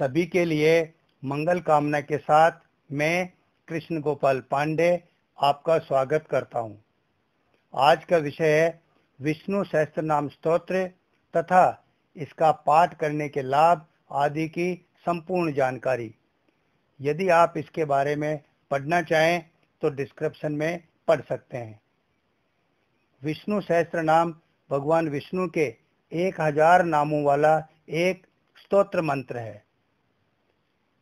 सभी के लिए मंगल कामना के साथ मैं कृष्ण गोपाल पांडे आपका स्वागत करता हूँ आज का विषय है विष्णु सहस्त्र नाम स्त्रोत्र तथा इसका पाठ करने के लाभ आदि की संपूर्ण जानकारी यदि आप इसके बारे में पढ़ना चाहें तो डिस्क्रिप्शन में पढ़ सकते हैं विष्णु सहस्त्र नाम भगवान विष्णु के एक हजार नामों वाला एक स्तोत्र मंत्र है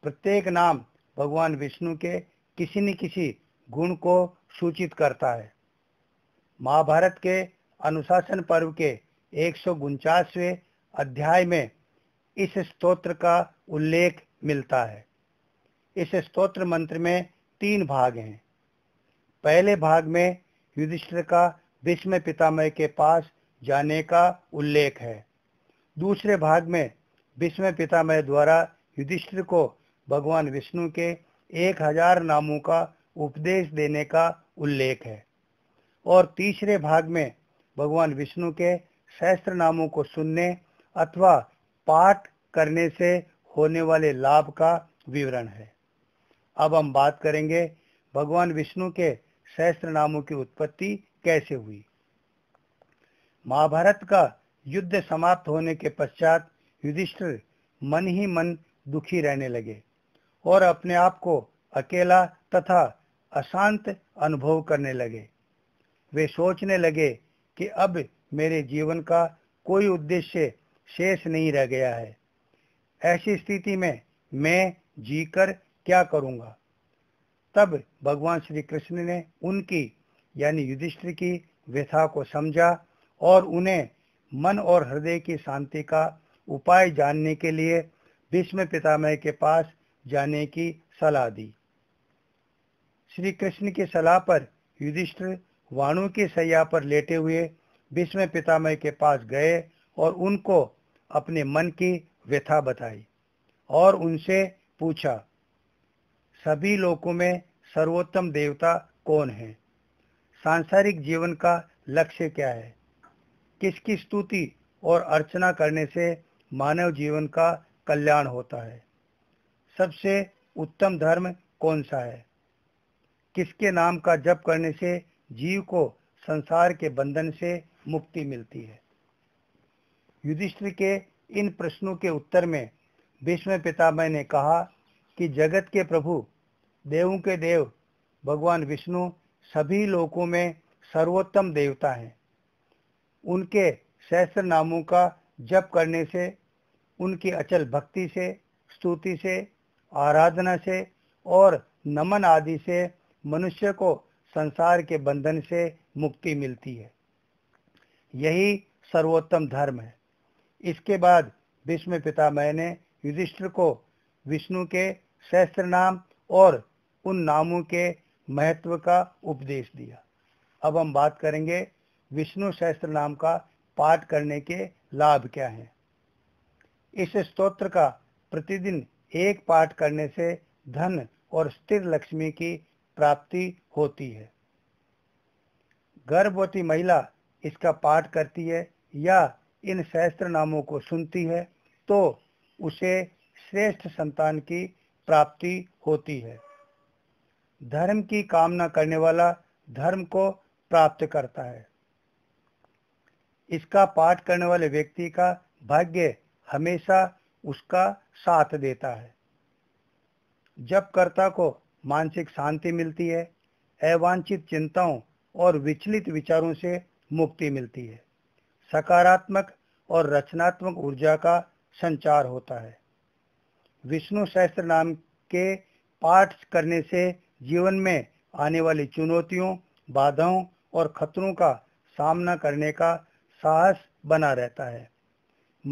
प्रत्येक नाम भगवान विष्णु के किसी न किसी गुण को सूचित करता है महाभारत के अनुशासन पर्व के एक अध्याय में इस स्तोत्र का उल्लेख मिलता है इस स्तोत्र मंत्र में तीन भाग हैं पहले भाग में युधिष्ठिर का विष्म पितामह के पास जाने का उल्लेख है दूसरे भाग में विष्म पितामह द्वारा युधिष्ठिर को भगवान विष्णु के एक हजार नामों का उपदेश देने का उल्लेख है और तीसरे भाग में भगवान विष्णु के सहस्त्र नामों को सुनने अथवा पाठ करने से होने वाले लाभ का विवरण है अब हम बात करेंगे भगवान विष्णु के सहस्त्र नामों की उत्पत्ति कैसे हुई महाभारत का युद्ध समाप्त होने के पश्चात युधिष्ठिर मन ही मन दुखी रहने लगे और अपने आप को अकेला तथा अशांत अनुभव करने लगे वे सोचने लगे कि अब मेरे जीवन का कोई उद्देश्य शेष नहीं रह गया है ऐसी स्थिति में मैं जीकर क्या करूंगा तब भगवान श्री कृष्ण ने उनकी यानी युधिष्ठिर की व्यथा को समझा और उन्हें मन और हृदय की शांति का उपाय जानने के लिए भीष्म पितामह के पास जाने की सलाह दी श्री कृष्ण की सलाह पर युधिष्ठिर वाणु की सैया पर लेटे हुए भीष्म पितामय के पास गए और उनको अपने मन की व्यथा बताई और उनसे पूछा सभी लोकों में सर्वोत्तम देवता कौन है सांसारिक जीवन का लक्ष्य क्या है किसकी स्तुति और अर्चना करने से मानव जीवन का कल्याण होता है सबसे उत्तम धर्म कौन सा है किसके नाम का जप करने से जीव को संसार के बंधन से मुक्ति मिलती है युधिष्ठिर के इन प्रश्नों के उत्तर में भीष्म पितामह ने कहा कि जगत के प्रभु देवों के देव भगवान विष्णु सभी लोकों में सर्वोत्तम देवता हैं उनके सहस्र नामों का जप करने से उनकी अचल भक्ति से स्तुति से आराधना से और नमन आदि से मनुष्य को संसार के बंधन से मुक्ति मिलती है यही सर्वोत्तम धर्म है इसके बाद भीष्म पितामह ने युधिष्ठिर को विष्णु के सहस्त्र नाम और उन नामों के महत्व का उपदेश दिया अब हम बात करेंगे विष्णु सहस्त्र नाम का पाठ करने के लाभ क्या हैं इस स्तोत्र का प्रतिदिन एक पाठ करने से धन और स्थिर लक्ष्मी की प्राप्ति होती है गर्भवती महिला इसका पाठ करती है या इन सहस्त्र नामों को सुनती है तो उसे श्रेष्ठ संतान की प्राप्ति होती है धर्म की कामना करने वाला धर्म को प्राप्त करता है इसका पाठ करने वाले व्यक्ति का भाग्य हमेशा उसका साथ देता है जब कर्ता को मानसिक शांति मिलती है अवांछित चिंताओं और विचलित विचारों से मुक्ति मिलती है सकारात्मक और रचनात्मक ऊर्जा का संचार होता है विष्णु सहस्त्र नाम के पाठ करने से जीवन में आने वाली चुनौतियों बाधाओं और खतरों का सामना करने का साहस बना रहता है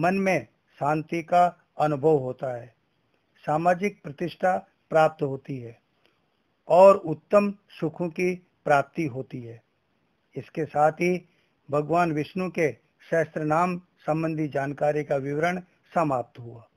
मन में शांति का अनुभव होता है सामाजिक प्रतिष्ठा प्राप्त होती है और उत्तम सुखों की प्राप्ति होती है इसके साथ ही भगवान विष्णु के सहस्त्र नाम संबंधी जानकारी का विवरण समाप्त हुआ